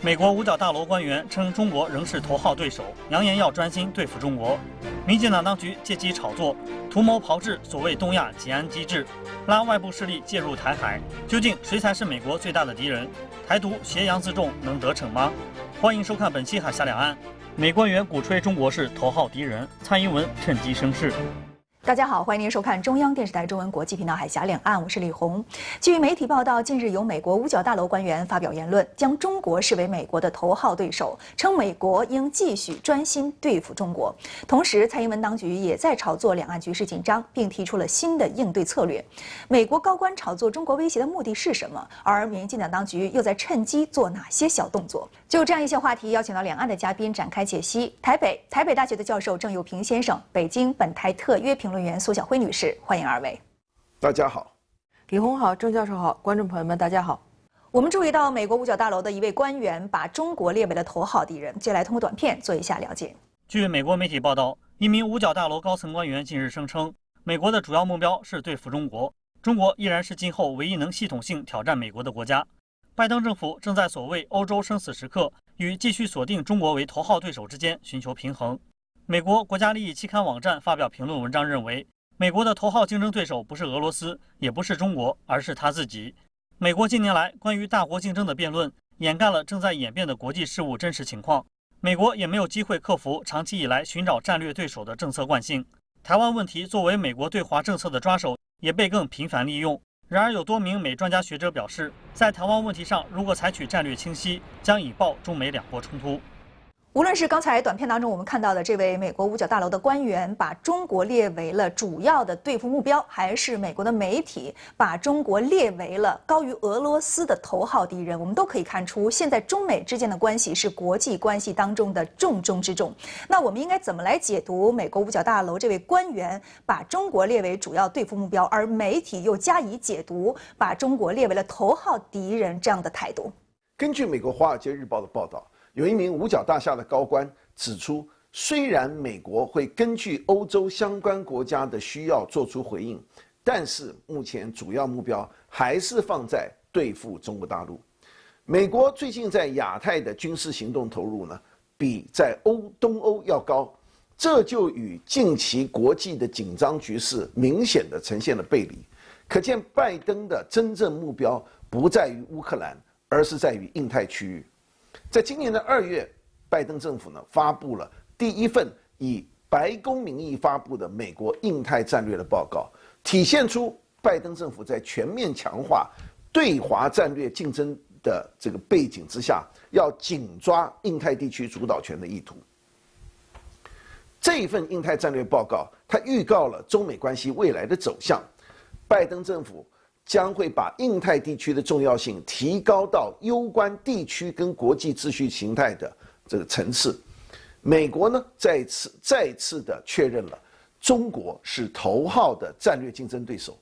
美国五角大楼官员称，中国仍是头号对手，扬言要专心对付中国。民进党当局借机炒作，图谋炮制所谓“东亚吉安机制”，拉外部势力介入台海。究竟谁才是美国最大的敌人？台独挟洋自重能得逞吗？欢迎收看本期《海峡两岸》，美官员鼓吹中国是头号敌人，蔡英文趁机生事。大家好，欢迎您收看中央电视台中文国际频道《海峡两岸》，我是李红。据媒体报道，近日有美国五角大楼官员发表言论，将中国视为美国的头号对手，称美国应继续专心对付中国。同时，蔡英文当局也在炒作两岸局势紧张，并提出了新的应对策略。美国高官炒作中国威胁的目的是什么？而民进党当局又在趁机做哪些小动作？就这样一些话题，邀请到两岸的嘉宾展开解析。台北，台北大学的教授郑有平先生，北京本台特约评论。委员苏晓辉女士，欢迎二位。大家好，李红好，郑教授好，观众朋友们大家好。我们注意到，美国五角大楼的一位官员把中国列为了头号敌人。接下来，通过短片做一下了解。据美国媒体报道，一名五角大楼高层官员近日声称，美国的主要目标是对付中国，中国依然是今后唯一能系统性挑战美国的国家。拜登政府正在所谓欧洲生死时刻与继续锁定中国为头号对手之间寻求平衡。美国国家利益期刊网站发表评论文章，认为美国的头号竞争对手不是俄罗斯，也不是中国，而是他自己。美国近年来关于大国竞争的辩论，掩盖了正在演变的国际事务真实情况。美国也没有机会克服长期以来寻找战略对手的政策惯性。台湾问题作为美国对华政策的抓手，也被更频繁利用。然而，有多名美专家学者表示，在台湾问题上，如果采取战略清晰，将引爆中美两国冲突。无论是刚才短片当中我们看到的这位美国五角大楼的官员把中国列为了主要的对付目标，还是美国的媒体把中国列为了高于俄罗斯的头号敌人，我们都可以看出，现在中美之间的关系是国际关系当中的重中之重。那我们应该怎么来解读美国五角大楼这位官员把中国列为主要对付目标，而媒体又加以解读，把中国列为了头号敌人这样的态度？根据美国《华尔街日报》的报道。有一名五角大厦的高官指出，虽然美国会根据欧洲相关国家的需要做出回应，但是目前主要目标还是放在对付中国大陆。美国最近在亚太的军事行动投入呢，比在欧东欧要高，这就与近期国际的紧张局势明显的呈现了背离。可见，拜登的真正目标不在于乌克兰，而是在于印太区域。在今年的二月，拜登政府呢发布了第一份以白宫名义发布的美国印太战略的报告，体现出拜登政府在全面强化对华战略竞争的这个背景之下，要紧抓印太地区主导权的意图。这一份印太战略报告，它预告了中美关系未来的走向，拜登政府。将会把印太地区的重要性提高到攸关地区跟国际秩序形态的这个层次。美国呢再次再次的确认了中国是头号的战略竞争对手。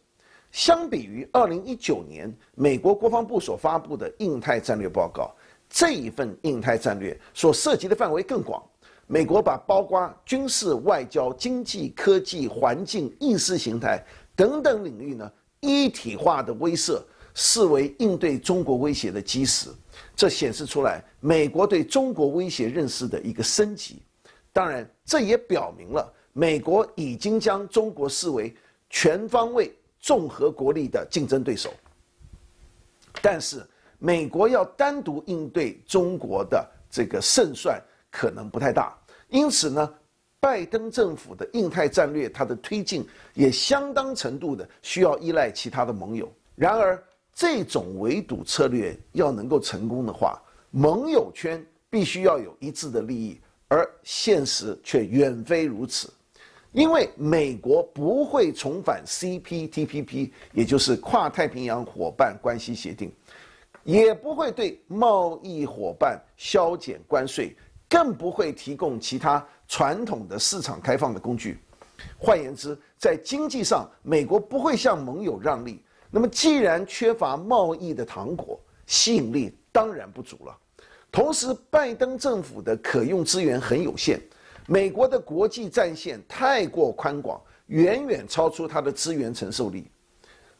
相比于二零一九年美国国防部所发布的印太战略报告，这一份印太战略所涉及的范围更广。美国把包括军事、外交、经济、科技、环境、意识形态等等领域呢。一体化的威慑视为应对中国威胁的基石，这显示出来美国对中国威胁认识的一个升级。当然，这也表明了美国已经将中国视为全方位综合国力的竞争对手。但是，美国要单独应对中国的这个胜算可能不太大，因此呢？拜登政府的印太战略，它的推进也相当程度的需要依赖其他的盟友。然而，这种围堵策略要能够成功的话，盟友圈必须要有一致的利益，而现实却远非如此。因为美国不会重返 CPTPP，也就是跨太平洋伙伴关系协定，也不会对贸易伙伴削减关税，更不会提供其他。传统的市场开放的工具，换言之，在经济上，美国不会向盟友让利。那么，既然缺乏贸易的糖果吸引力，当然不足了。同时，拜登政府的可用资源很有限，美国的国际战线太过宽广，远远超出它的资源承受力。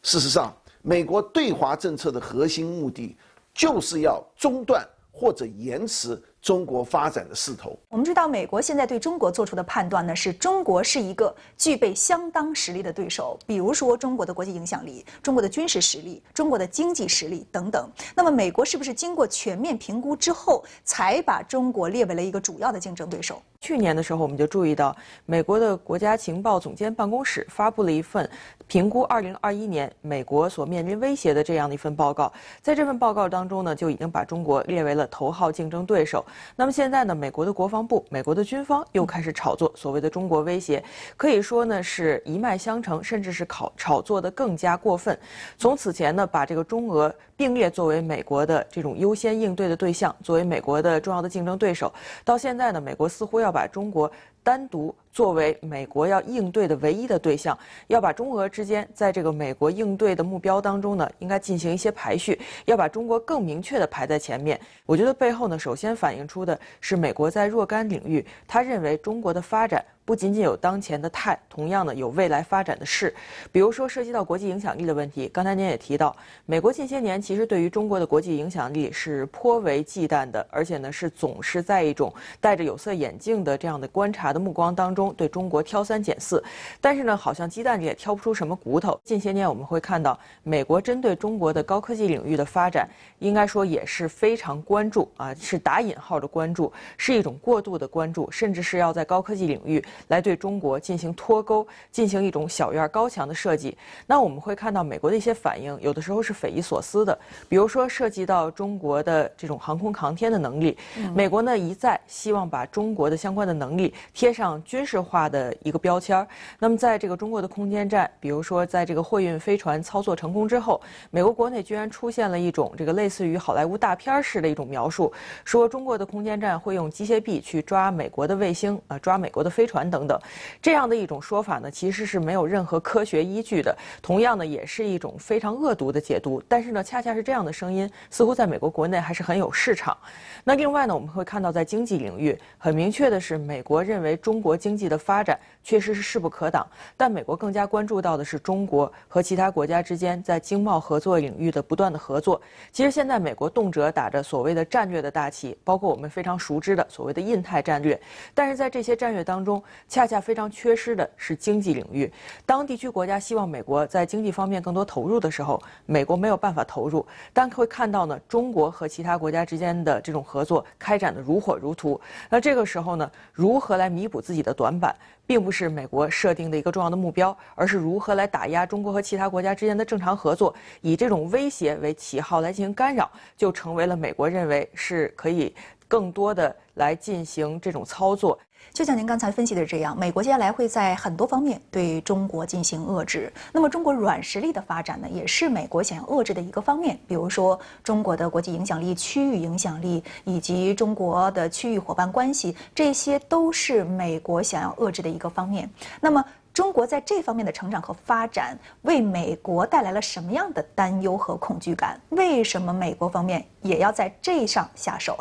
事实上，美国对华政策的核心目的，就是要中断或者延迟。中国发展的势头。我们知道，美国现在对中国做出的判断呢，是中国是一个具备相当实力的对手。比如说，中国的国际影响力、中国的军事实力、中国的经济实力等等。那么，美国是不是经过全面评估之后，才把中国列为了一个主要的竞争对手？去年的时候，我们就注意到，美国的国家情报总监办公室发布了一份评估2021年美国所面临威胁的这样的一份报告。在这份报告当中呢，就已经把中国列为了头号竞争对手。那么现在呢，美国的国防部、美国的军方又开始炒作所谓的中国威胁，可以说呢是一脉相承，甚至是炒炒作的更加过分。从此前呢把这个中俄并列作为美国的这种优先应对的对象，作为美国的重要的竞争对手，到现在呢，美国似乎要把中国。单独作为美国要应对的唯一的对象，要把中俄之间在这个美国应对的目标当中呢，应该进行一些排序，要把中国更明确的排在前面。我觉得背后呢，首先反映出的是美国在若干领域，他认为中国的发展。不仅仅有当前的态，同样的有未来发展的事，比如说涉及到国际影响力的问题。刚才您也提到，美国近些年其实对于中国的国际影响力是颇为忌惮的，而且呢是总是在一种戴着有色眼镜的这样的观察的目光当中对中国挑三拣四。但是呢，好像鸡蛋里也挑不出什么骨头。近些年我们会看到，美国针对中国的高科技领域的发展，应该说也是非常关注啊，是打引号的关注，是一种过度的关注，甚至是要在高科技领域。来对中国进行脱钩，进行一种小院高墙的设计。那我们会看到美国的一些反应，有的时候是匪夷所思的。比如说涉及到中国的这种航空航天的能力，美国呢一再希望把中国的相关的能力贴上军事化的一个标签。那么在这个中国的空间站，比如说在这个货运飞船操作成功之后，美国国内居然出现了一种这个类似于好莱坞大片式的一种描述，说中国的空间站会用机械臂去抓美国的卫星，呃，抓美国的飞船。等等，这样的一种说法呢，其实是没有任何科学依据的。同样呢，也是一种非常恶毒的解读。但是呢，恰恰是这样的声音，似乎在美国国内还是很有市场。那另外呢，我们会看到，在经济领域，很明确的是，美国认为中国经济的发展确实是势不可挡。但美国更加关注到的是，中国和其他国家之间在经贸合作领域的不断的合作。其实现在美国动辄打着所谓的战略的大旗，包括我们非常熟知的所谓的印太战略，但是在这些战略当中，恰恰非常缺失的是经济领域。当地区国家希望美国在经济方面更多投入的时候，美国没有办法投入。但会看到呢，中国和其他国家之间的这种合作开展的如火如荼。那这个时候呢，如何来弥补自己的短板，并不是美国设定的一个重要的目标，而是如何来打压中国和其他国家之间的正常合作，以这种威胁为旗号来进行干扰，就成为了美国认为是可以。更多的来进行这种操作，就像您刚才分析的这样，美国接下来会在很多方面对中国进行遏制。那么，中国软实力的发展呢，也是美国想要遏制的一个方面。比如说，中国的国际影响力、区域影响力以及中国的区域伙伴关系，这些都是美国想要遏制的一个方面。那么，中国在这方面的成长和发展，为美国带来了什么样的担忧和恐惧感？为什么美国方面也要在这上下手？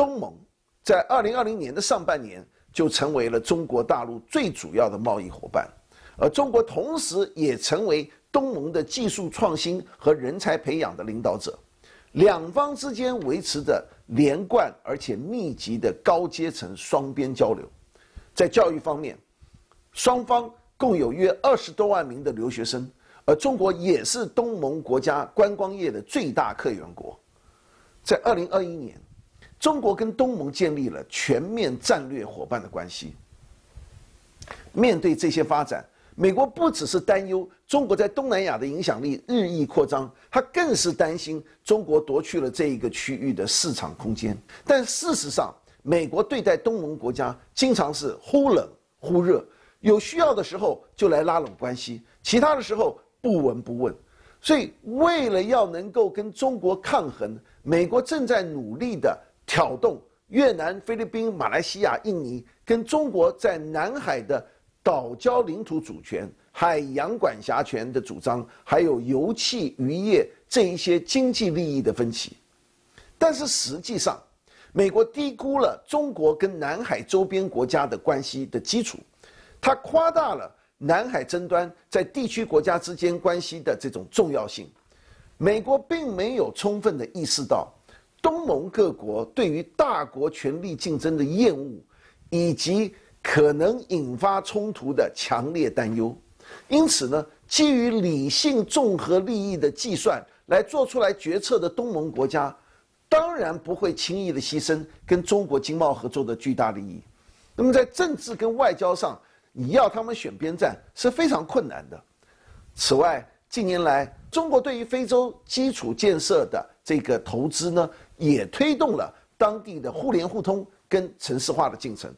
东盟在二零二零年的上半年就成为了中国大陆最主要的贸易伙伴，而中国同时也成为东盟的技术创新和人才培养的领导者。两方之间维持着连贯而且密集的高阶层双边交流。在教育方面，双方共有约二十多万名的留学生，而中国也是东盟国家观光业的最大客源国。在二零二一年。中国跟东盟建立了全面战略伙伴的关系。面对这些发展，美国不只是担忧中国在东南亚的影响力日益扩张，他更是担心中国夺去了这一个区域的市场空间。但事实上，美国对待东盟国家经常是忽冷忽热，有需要的时候就来拉拢关系，其他的时候不闻不问。所以，为了要能够跟中国抗衡，美国正在努力的。挑动越南、菲律宾、马来西亚、印尼跟中国在南海的岛礁领土主权、海洋管辖权的主张，还有油气、渔业这一些经济利益的分歧。但是实际上，美国低估了中国跟南海周边国家的关系的基础，它夸大了南海争端在地区国家之间关系的这种重要性。美国并没有充分的意识到。东盟各国对于大国权力竞争的厌恶，以及可能引发冲突的强烈担忧，因此呢，基于理性综合利益的计算来做出来决策的东盟国家，当然不会轻易的牺牲跟中国经贸合作的巨大利益。那么在政治跟外交上，你要他们选边站是非常困难的。此外，近年来中国对于非洲基础建设的这个投资呢？也推动了当地的互联互通跟城市化的进程。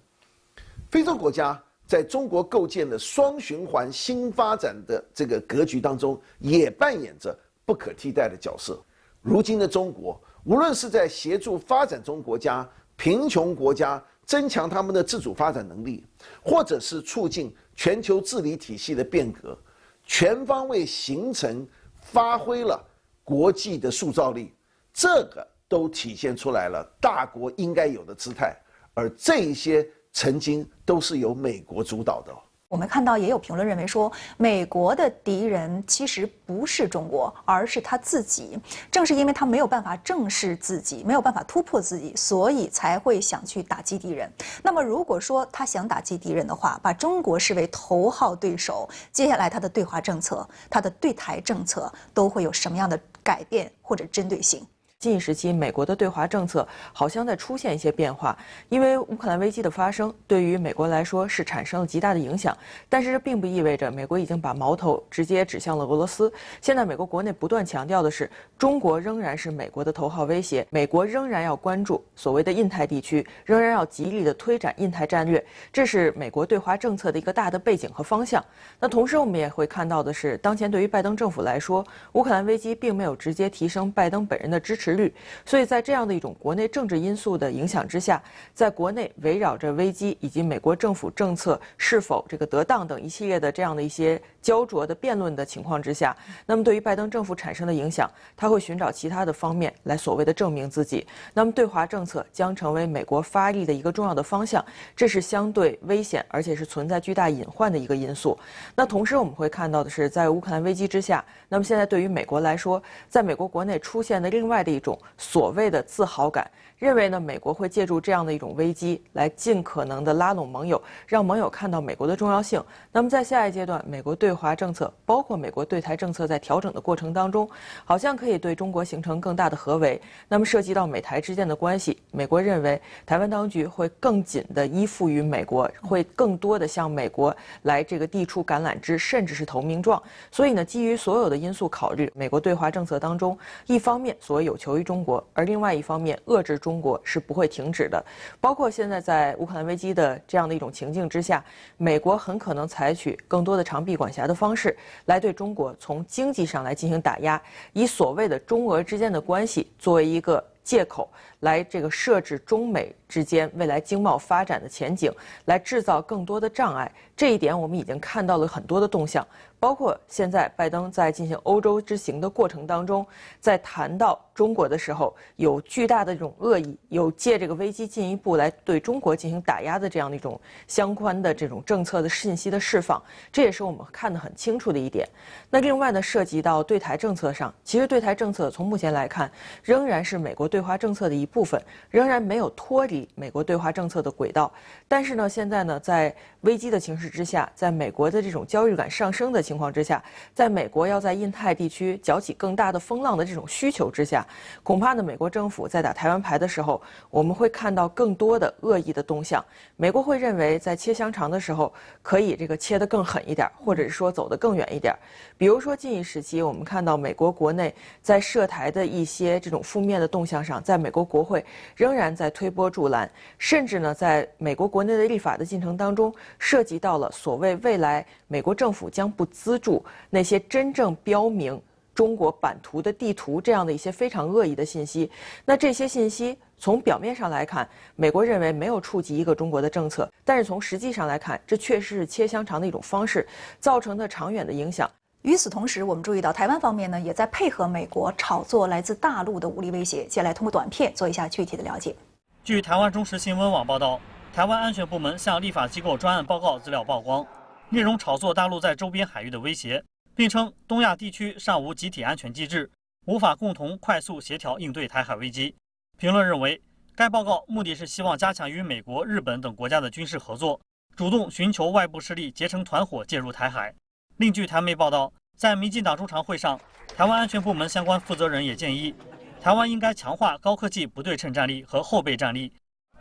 非洲国家在中国构建的双循环新发展的这个格局当中，也扮演着不可替代的角色。如今的中国，无论是在协助发展中国家、贫穷国家增强他们的自主发展能力，或者是促进全球治理体系的变革，全方位形成、发挥了国际的塑造力。这个。都体现出来了大国应该有的姿态，而这些曾经都是由美国主导的。我们看到也有评论认为说，美国的敌人其实不是中国，而是他自己。正是因为他没有办法正视自己，没有办法突破自己，所以才会想去打击敌人。那么，如果说他想打击敌人的话，把中国视为头号对手，接下来他的对华政策、他的对台政策都会有什么样的改变或者针对性？近一时期，美国的对华政策好像在出现一些变化，因为乌克兰危机的发生，对于美国来说是产生了极大的影响。但是这并不意味着美国已经把矛头直接指向了俄罗斯。现在美国国内不断强调的是，中国仍然是美国的头号威胁，美国仍然要关注所谓的印太地区，仍然要极力的推展印太战略。这是美国对华政策的一个大的背景和方向。那同时我们也会看到的是，当前对于拜登政府来说，乌克兰危机并没有直接提升拜登本人的支持。率，所以在这样的一种国内政治因素的影响之下，在国内围绕着危机以及美国政府政策是否这个得当等一系列的这样的一些焦灼的辩论的情况之下，那么对于拜登政府产生的影响，他会寻找其他的方面来所谓的证明自己。那么对华政策将成为美国发力的一个重要的方向，这是相对危险而且是存在巨大隐患的一个因素。那同时我们会看到的是，在乌克兰危机之下，那么现在对于美国来说，在美国国内出现的另外的一。种所谓的自豪感。认为呢，美国会借助这样的一种危机来尽可能的拉拢盟友，让盟友看到美国的重要性。那么在下一阶段，美国对华政策，包括美国对台政策在调整的过程当中，好像可以对中国形成更大的合围。那么涉及到美台之间的关系，美国认为台湾当局会更紧的依附于美国，会更多的向美国来这个递出橄榄枝，甚至是投名状。所以呢，基于所有的因素考虑，美国对华政策当中，一方面所有求于中国，而另外一方面遏制中。中国是不会停止的，包括现在在乌克兰危机的这样的一种情境之下，美国很可能采取更多的长臂管辖的方式，来对中国从经济上来进行打压，以所谓的中俄之间的关系作为一个借口，来这个设置中美之间未来经贸发展的前景，来制造更多的障碍。这一点我们已经看到了很多的动向。包括现在拜登在进行欧洲之行的过程当中，在谈到中国的时候，有巨大的这种恶意，有借这个危机进一步来对中国进行打压的这样的一种相关的这种政策的信息的释放，这也是我们看得很清楚的一点。那另外呢，涉及到对台政策上，其实对台政策从目前来看，仍然是美国对华政策的一部分，仍然没有脱离美国对华政策的轨道。但是呢，现在呢，在危机的形势之下，在美国的这种焦虑感上升的情况之下，在美国要在印太地区搅起更大的风浪的这种需求之下，恐怕呢，美国政府在打台湾牌的时候，我们会看到更多的恶意的动向。美国会认为，在切香肠的时候，可以这个切得更狠一点，或者是说走得更远一点。比如说，近一时期，我们看到美国国内在涉台的一些这种负面的动向上，在美国国会仍然在推波助澜，甚至呢，在美国国内的立法的进程当中。涉及到了所谓未来美国政府将不资助那些真正标明中国版图的地图这样的一些非常恶意的信息。那这些信息从表面上来看，美国认为没有触及一个中国的政策，但是从实际上来看，这确实是切香肠的一种方式，造成的长远的影响。与此同时，我们注意到台湾方面呢，也在配合美国炒作来自大陆的武力威胁。接下来通过短片做一下具体的了解。据台湾中时新闻网报道。台湾安全部门向立法机构专案报告资料曝光，内容炒作大陆在周边海域的威胁，并称东亚地区尚无集体安全机制，无法共同快速协调应对台海危机。评论认为，该报告目的是希望加强与美国、日本等国家的军事合作，主动寻求外部势力结成团伙介入台海。另据台媒报道，在民进党中常会上，台湾安全部门相关负责人也建议，台湾应该强化高科技不对称战力和后备战力。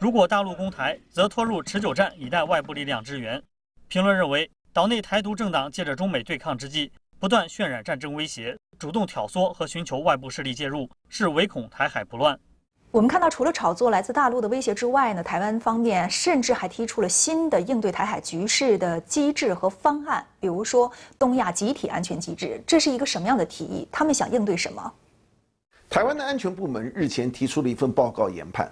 如果大陆攻台，则拖入持久战，以待外部力量支援。评论认为，岛内台独政党借着中美对抗之际，不断渲染战争威胁，主动挑唆和寻求外部势力介入，是唯恐台海不乱。我们看到，除了炒作来自大陆的威胁之外呢，台湾方面甚至还提出了新的应对台海局势的机制和方案，比如说东亚集体安全机制，这是一个什么样的提议？他们想应对什么？台湾的安全部门日前提出了一份报告研判。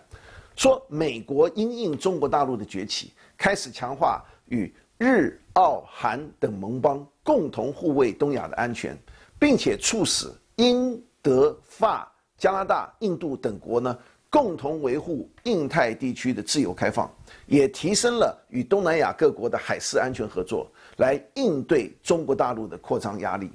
说美国因应中国大陆的崛起，开始强化与日、澳、韩等盟邦共同护卫东亚的安全，并且促使英、德、法、加拿大、印度等国呢共同维护印太地区的自由开放，也提升了与东南亚各国的海事安全合作，来应对中国大陆的扩张压力。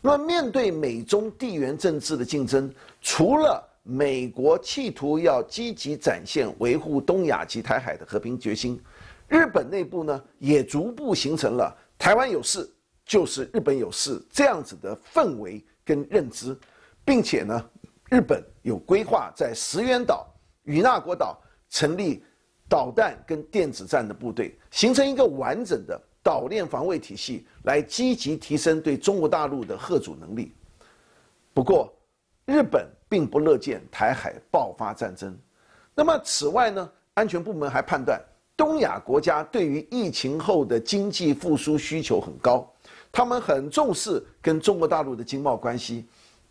那么，面对美中地缘政治的竞争，除了。美国企图要积极展现维护东亚及台海的和平决心，日本内部呢也逐步形成了“台湾有事就是日本有事”这样子的氛围跟认知，并且呢，日本有规划在石垣岛、与那国岛成立导弹跟电子战的部队，形成一个完整的岛链防卫体系，来积极提升对中国大陆的核阻能力。不过，日本。并不乐见台海爆发战争，那么此外呢？安全部门还判断，东亚国家对于疫情后的经济复苏需求很高，他们很重视跟中国大陆的经贸关系，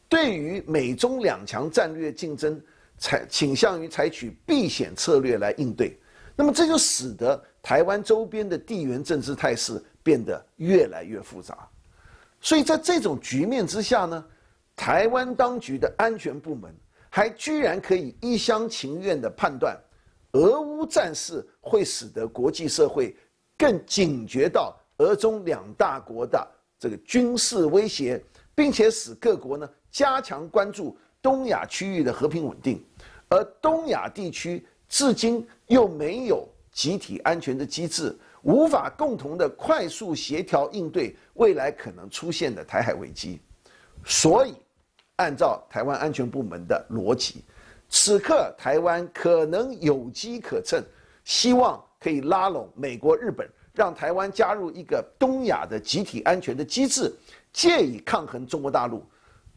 对于美中两强战略竞争，采倾向于采取避险策略来应对。那么这就使得台湾周边的地缘政治态势变得越来越复杂，所以在这种局面之下呢？台湾当局的安全部门还居然可以一厢情愿的判断，俄乌战事会使得国际社会更警觉到俄中两大国的这个军事威胁，并且使各国呢加强关注东亚区域的和平稳定，而东亚地区至今又没有集体安全的机制，无法共同的快速协调应对未来可能出现的台海危机，所以。按照台湾安全部门的逻辑，此刻台湾可能有机可乘，希望可以拉拢美国、日本，让台湾加入一个东亚的集体安全的机制，借以抗衡中国大陆。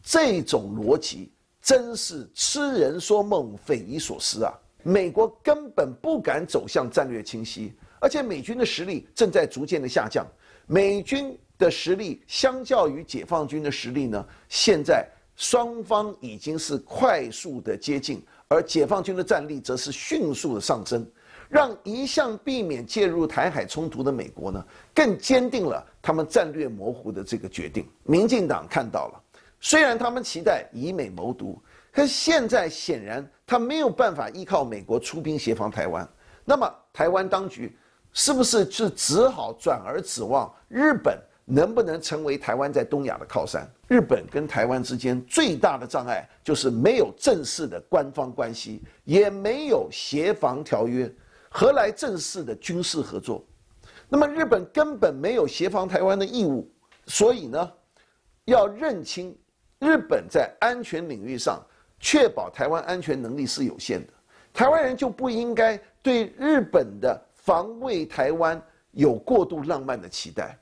这种逻辑真是痴人说梦、匪夷所思啊！美国根本不敢走向战略清晰，而且美军的实力正在逐渐的下降。美军的实力相较于解放军的实力呢，现在。双方已经是快速的接近，而解放军的战力则是迅速的上升，让一向避免介入台海冲突的美国呢，更坚定了他们战略模糊的这个决定。民进党看到了，虽然他们期待以美谋独，可现在显然他没有办法依靠美国出兵协防台湾，那么台湾当局是不是就只好转而指望日本？能不能成为台湾在东亚的靠山？日本跟台湾之间最大的障碍就是没有正式的官方关系，也没有协防条约，何来正式的军事合作？那么日本根本没有协防台湾的义务，所以呢，要认清日本在安全领域上确保台湾安全能力是有限的，台湾人就不应该对日本的防卫台湾有过度浪漫的期待。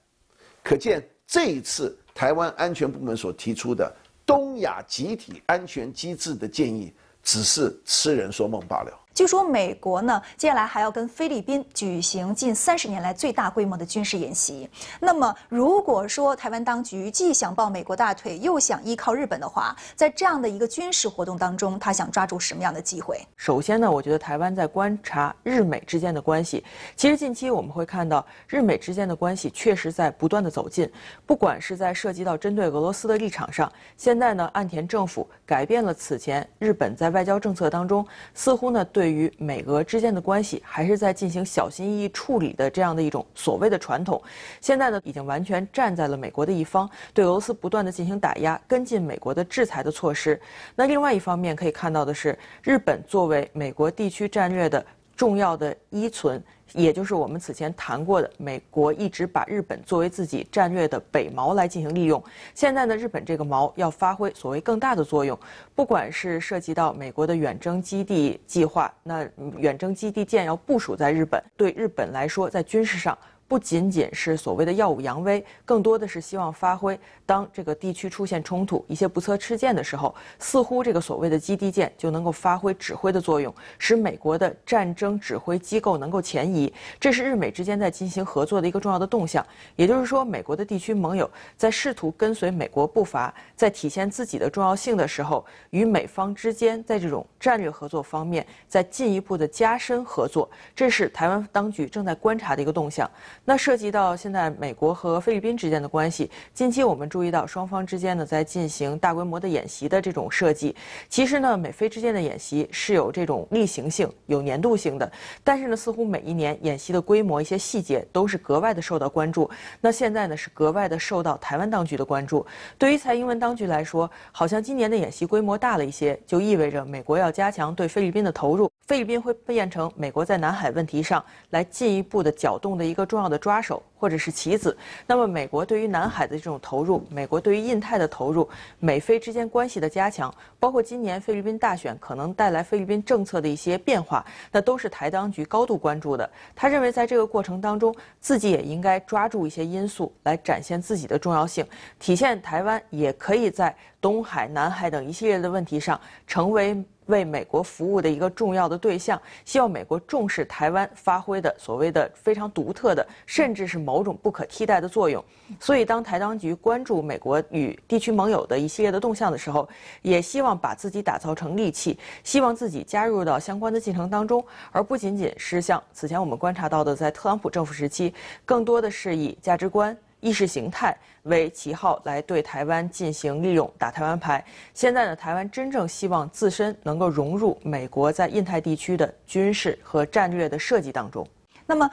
可见，这一次台湾安全部门所提出的东亚集体安全机制的建议，只是痴人说梦罢了。据说美国呢，接下来还要跟菲律宾举行近三十年来最大规模的军事演习。那么，如果说台湾当局既想抱美国大腿，又想依靠日本的话，在这样的一个军事活动当中，他想抓住什么样的机会？首先呢，我觉得台湾在观察日美之间的关系。其实近期我们会看到，日美之间的关系确实在不断的走近。不管是在涉及到针对俄罗斯的立场上，现在呢，岸田政府改变了此前日本在外交政策当中似乎呢对。对于美俄之间的关系，还是在进行小心翼翼处理的这样的一种所谓的传统。现在呢，已经完全站在了美国的一方，对俄罗斯不断的进行打压，跟进美国的制裁的措施。那另外一方面可以看到的是，日本作为美国地区战略的。重要的依存，也就是我们此前谈过的，美国一直把日本作为自己战略的北锚来进行利用。现在呢，日本这个锚要发挥所谓更大的作用，不管是涉及到美国的远征基地计划，那远征基地舰要部署在日本，对日本来说，在军事上。不仅仅是所谓的耀武扬威，更多的是希望发挥当这个地区出现冲突、一些不测事件的时候，似乎这个所谓的基地舰就能够发挥指挥的作用，使美国的战争指挥机构能够前移。这是日美之间在进行合作的一个重要的动向。也就是说，美国的地区盟友在试图跟随美国步伐，在体现自己的重要性的时候，与美方之间在这种战略合作方面在进一步的加深合作。这是台湾当局正在观察的一个动向。那涉及到现在美国和菲律宾之间的关系，近期我们注意到双方之间呢在进行大规模的演习的这种设计。其实呢，美菲之间的演习是有这种例行性、有年度性的，但是呢，似乎每一年演习的规模、一些细节都是格外的受到关注。那现在呢，是格外的受到台湾当局的关注。对于蔡英文当局来说，好像今年的演习规模大了一些，就意味着美国要加强对菲律宾的投入。菲律宾会变成美国在南海问题上来进一步的搅动的一个重要的抓手或者是棋子。那么，美国对于南海的这种投入，美国对于印太的投入，美菲之间关系的加强，包括今年菲律宾大选可能带来菲律宾政策的一些变化，那都是台当局高度关注的。他认为，在这个过程当中，自己也应该抓住一些因素来展现自己的重要性，体现台湾也可以在东海、南海等一系列的问题上成为。为美国服务的一个重要的对象，希望美国重视台湾发挥的所谓的非常独特的，甚至是某种不可替代的作用。所以，当台当局关注美国与地区盟友的一系列的动向的时候，也希望把自己打造成利器，希望自己加入到相关的进程当中，而不仅仅是像此前我们观察到的，在特朗普政府时期，更多的是以价值观。意识形态为旗号来对台湾进行利用，打台湾牌。现在呢，台湾真正希望自身能够融入美国在印太地区的军事和战略的设计当中。那么，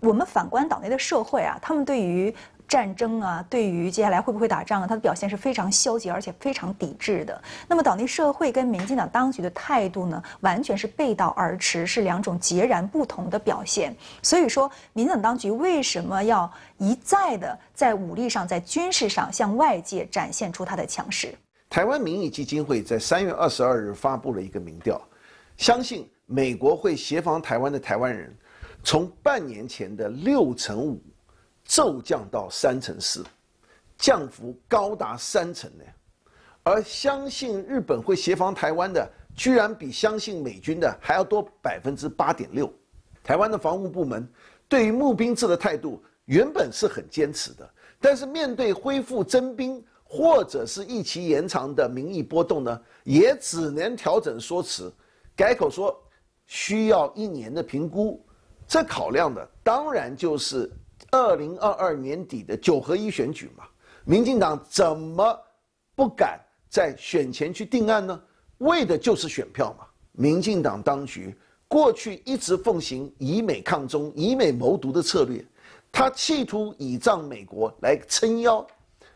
我们反观岛内的社会啊，他们对于。战争啊，对于接下来会不会打仗，啊，他的表现是非常消极，而且非常抵制的。那么岛内社会跟民进党当局的态度呢，完全是背道而驰，是两种截然不同的表现。所以说，民进党当局为什么要一再的在武力上、在军事上向外界展现出他的强势？台湾民意基金会在三月二十二日发布了一个民调，相信美国会协防台湾的台湾人，从半年前的六成五。骤降到三成四，降幅高达三成呢。而相信日本会协防台湾的，居然比相信美军的还要多百分之八点六。台湾的防务部门对于募兵制的态度原本是很坚持的，但是面对恢复征兵或者是一期延长的民意波动呢，也只能调整说辞，改口说需要一年的评估。这考量的当然就是。二零二二年底的九合一选举嘛，民进党怎么不敢在选前去定案呢？为的就是选票嘛。民进党当局过去一直奉行以美抗中、以美谋独的策略，他企图倚仗美国来撑腰，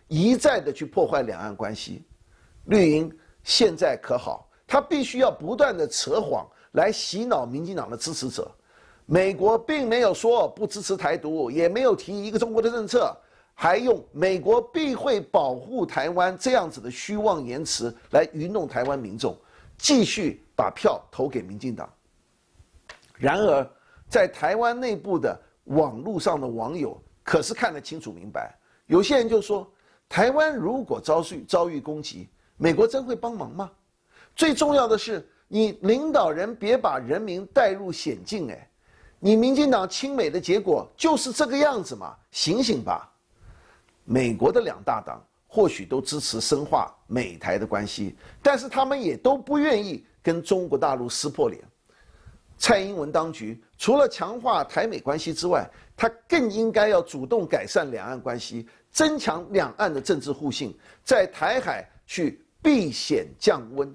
一再的去破坏两岸关系。绿营现在可好？他必须要不断的扯谎来洗脑民进党的支持者。美国并没有说不支持台独，也没有提一个中国的政策，还用“美国必会保护台湾”这样子的虚妄言辞来愚弄台湾民众，继续把票投给民进党。然而，在台湾内部的网络上的网友可是看得清楚明白，有些人就说：“台湾如果遭受遭遇攻击，美国真会帮忙吗？”最重要的是，你领导人别把人民带入险境，哎。你民进党亲美的结果就是这个样子嘛？醒醒吧！美国的两大党或许都支持深化美台的关系，但是他们也都不愿意跟中国大陆撕破脸。蔡英文当局除了强化台美关系之外，他更应该要主动改善两岸关系，增强两岸的政治互信，在台海去避险降温，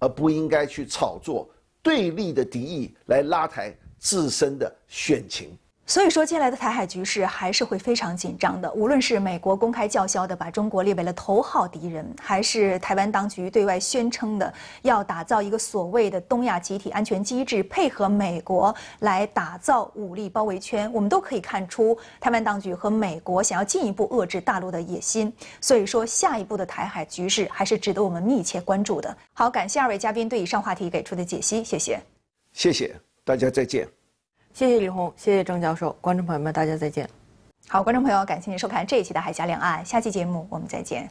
而不应该去炒作对立的敌意来拉台。自身的选情，所以说，接下来的台海局势还是会非常紧张的。无论是美国公开叫嚣的把中国列为了头号敌人，还是台湾当局对外宣称的要打造一个所谓的东亚集体安全机制，配合美国来打造武力包围圈，我们都可以看出台湾当局和美国想要进一步遏制大陆的野心。所以说，下一步的台海局势还是值得我们密切关注的。好，感谢二位嘉宾对以上话题给出的解析，谢谢。谢谢。大家再见，谢谢李红，谢谢郑教授，观众朋友们，大家再见。好，观众朋友，感谢您收看这一期的《海峡两岸》，下期节目我们再见。